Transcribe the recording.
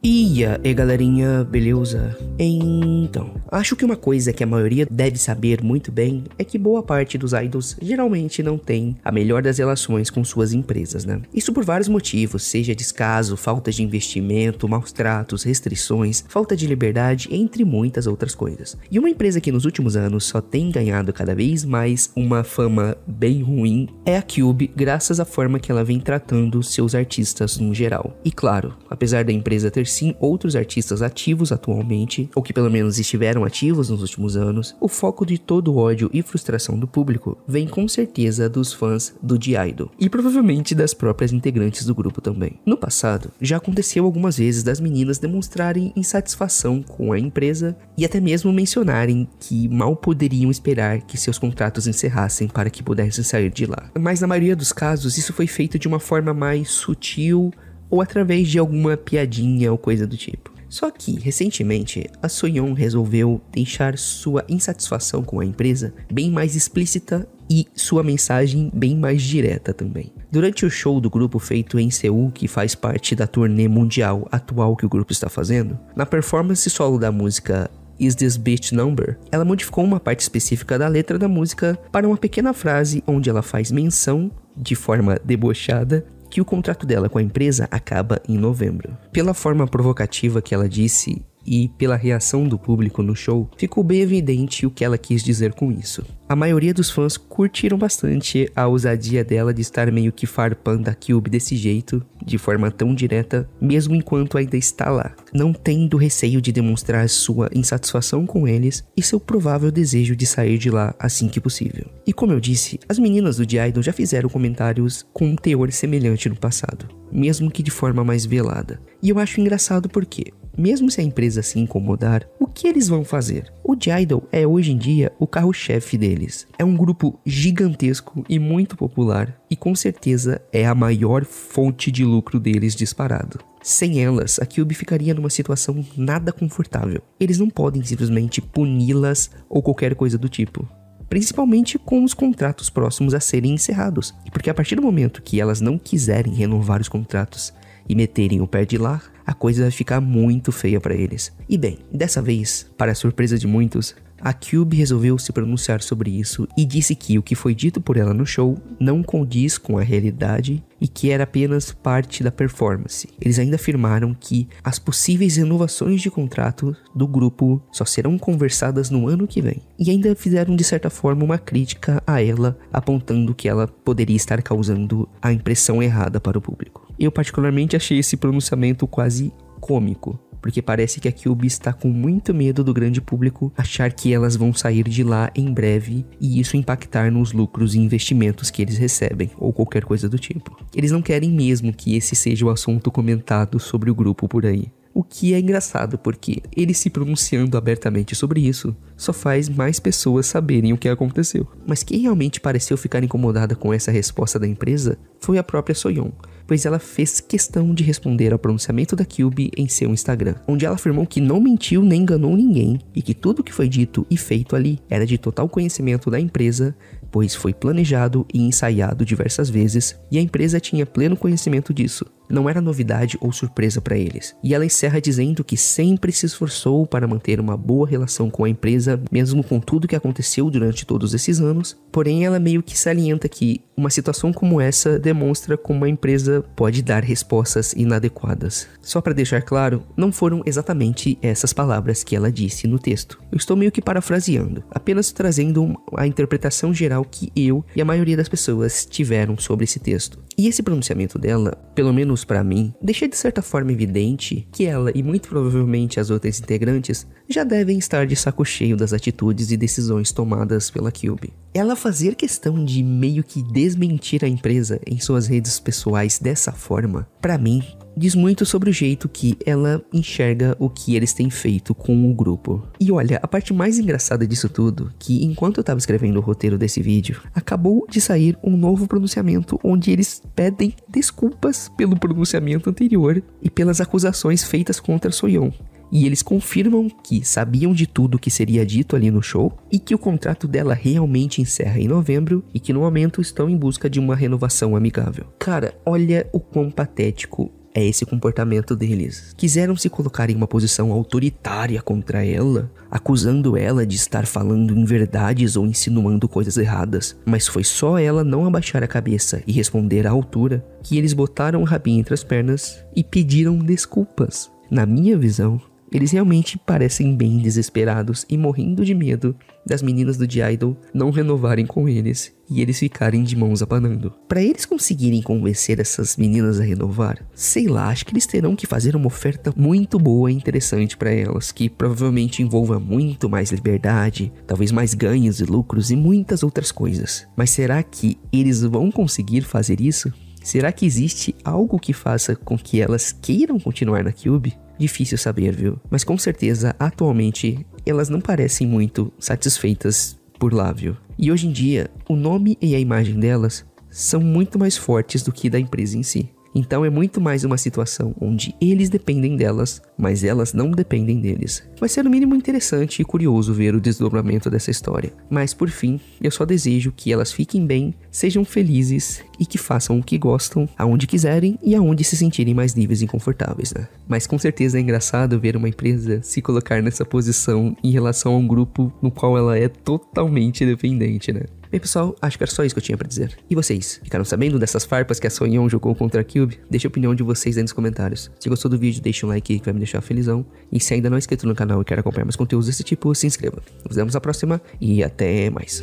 Ia e galerinha, beleza? Então, acho que uma coisa que a maioria deve saber muito bem é que boa parte dos idols geralmente não tem a melhor das relações com suas empresas, né? Isso por vários motivos, seja descaso, falta de investimento, maus tratos, restrições, falta de liberdade, entre muitas outras coisas. E uma empresa que nos últimos anos só tem ganhado cada vez mais uma fama bem ruim é a Cube, graças à forma que ela vem tratando seus artistas no geral. E claro, apesar da empresa ter sim outros artistas ativos atualmente, ou que pelo menos estiveram ativos nos últimos anos, o foco de todo o ódio e frustração do público vem com certeza dos fãs do The Idol, e provavelmente das próprias integrantes do grupo também. No passado, já aconteceu algumas vezes das meninas demonstrarem insatisfação com a empresa e até mesmo mencionarem que mal poderiam esperar que seus contratos encerrassem para que pudessem sair de lá. Mas na maioria dos casos, isso foi feito de uma forma mais sutil ou através de alguma piadinha ou coisa do tipo. Só que, recentemente, a Soyeon resolveu deixar sua insatisfação com a empresa bem mais explícita e sua mensagem bem mais direta também. Durante o show do grupo feito em Seul, que faz parte da turnê mundial atual que o grupo está fazendo, na performance solo da música Is This Bitch Number, ela modificou uma parte específica da letra da música para uma pequena frase onde ela faz menção de forma debochada que o contrato dela com a empresa acaba em novembro. Pela forma provocativa que ela disse e pela reação do público no show, ficou bem evidente o que ela quis dizer com isso. A maioria dos fãs curtiram bastante a ousadia dela de estar meio que farpando a Cube desse jeito, de forma tão direta, mesmo enquanto ainda está lá, não tendo receio de demonstrar sua insatisfação com eles e seu provável desejo de sair de lá assim que possível. E como eu disse, as meninas do The Idol já fizeram comentários com um teor semelhante no passado, mesmo que de forma mais velada. E eu acho engraçado porque, mesmo se a empresa se incomodar, o que eles vão fazer? O The Idol é hoje em dia o carro-chefe dele deles. É um grupo gigantesco e muito popular, e com certeza é a maior fonte de lucro deles disparado. Sem elas, a Cube ficaria numa situação nada confortável. Eles não podem simplesmente puni-las ou qualquer coisa do tipo principalmente com os contratos próximos a serem encerrados. Porque a partir do momento que elas não quiserem renovar os contratos e meterem o pé de lá, a coisa vai ficar muito feia para eles. E bem, dessa vez, para a surpresa de muitos, a Cube resolveu se pronunciar sobre isso e disse que o que foi dito por ela no show não condiz com a realidade e que era apenas parte da performance. Eles ainda afirmaram que as possíveis renovações de contrato do grupo só serão conversadas no ano que vem. E ainda fizeram de certa forma uma crítica a ela, apontando que ela poderia estar causando a impressão errada para o público. Eu particularmente achei esse pronunciamento quase cômico, porque parece que a Kyubi está com muito medo do grande público achar que elas vão sair de lá em breve e isso impactar nos lucros e investimentos que eles recebem, ou qualquer coisa do tipo. Eles não querem mesmo que esse seja o assunto comentado sobre o grupo por aí. O que é engraçado, porque ele se pronunciando abertamente sobre isso só faz mais pessoas saberem o que aconteceu. Mas quem realmente pareceu ficar incomodada com essa resposta da empresa foi a própria Soyeon, pois ela fez questão de responder ao pronunciamento da Cube em seu Instagram, onde ela afirmou que não mentiu nem enganou ninguém e que tudo o que foi dito e feito ali era de total conhecimento da empresa, pois foi planejado e ensaiado diversas vezes e a empresa tinha pleno conhecimento disso não era novidade ou surpresa para eles. E ela encerra dizendo que sempre se esforçou para manter uma boa relação com a empresa, mesmo com tudo que aconteceu durante todos esses anos, porém ela meio que salienta que uma situação como essa demonstra como uma empresa pode dar respostas inadequadas. Só para deixar claro, não foram exatamente essas palavras que ela disse no texto. Eu estou meio que parafraseando, apenas trazendo a interpretação geral que eu e a maioria das pessoas tiveram sobre esse texto. E esse pronunciamento dela, pelo menos para mim, deixa de certa forma evidente que ela e muito provavelmente as outras integrantes já devem estar de saco cheio das atitudes e decisões tomadas pela Cube. Ela fazer questão de meio que des desmentir a empresa em suas redes pessoais dessa forma, para mim, diz muito sobre o jeito que ela enxerga o que eles têm feito com o grupo. E olha, a parte mais engraçada disso tudo, que enquanto eu estava escrevendo o roteiro desse vídeo, acabou de sair um novo pronunciamento onde eles pedem desculpas pelo pronunciamento anterior e pelas acusações feitas contra Soyeon e eles confirmam que sabiam de tudo o que seria dito ali no show e que o contrato dela realmente encerra em novembro e que no momento estão em busca de uma renovação amigável. Cara, olha o quão patético é esse comportamento deles. Quiseram se colocar em uma posição autoritária contra ela, acusando ela de estar falando inverdades ou insinuando coisas erradas, mas foi só ela não abaixar a cabeça e responder à altura que eles botaram o rabinho entre as pernas e pediram desculpas. Na minha visão, eles realmente parecem bem desesperados e morrendo de medo das meninas do The idol não renovarem com eles e eles ficarem de mãos abanando. Para eles conseguirem convencer essas meninas a renovar, sei lá, acho que eles terão que fazer uma oferta muito boa e interessante para elas, que provavelmente envolva muito mais liberdade, talvez mais ganhos e lucros e muitas outras coisas. Mas será que eles vão conseguir fazer isso? Será que existe algo que faça com que elas queiram continuar na Cube? Difícil saber, viu? Mas com certeza, atualmente, elas não parecem muito satisfeitas por lá, viu? E hoje em dia, o nome e a imagem delas são muito mais fortes do que da empresa em si. Então é muito mais uma situação onde eles dependem delas, mas elas não dependem deles. Vai ser no mínimo interessante e curioso ver o desdobramento dessa história. Mas por fim, eu só desejo que elas fiquem bem, sejam felizes e que façam o que gostam, aonde quiserem e aonde se sentirem mais livres e confortáveis, né? Mas com certeza é engraçado ver uma empresa se colocar nessa posição em relação a um grupo no qual ela é totalmente dependente, né? Bem, pessoal, acho que era só isso que eu tinha para dizer. E vocês? Ficaram sabendo dessas farpas que a Sonyon jogou contra a Cube? Deixe a opinião de vocês aí nos comentários. Se gostou do vídeo, deixe um like aí que vai me deixar felizão. E se ainda não é inscrito no canal e quer acompanhar mais conteúdos desse tipo, se inscreva. Nos vemos na próxima e até mais.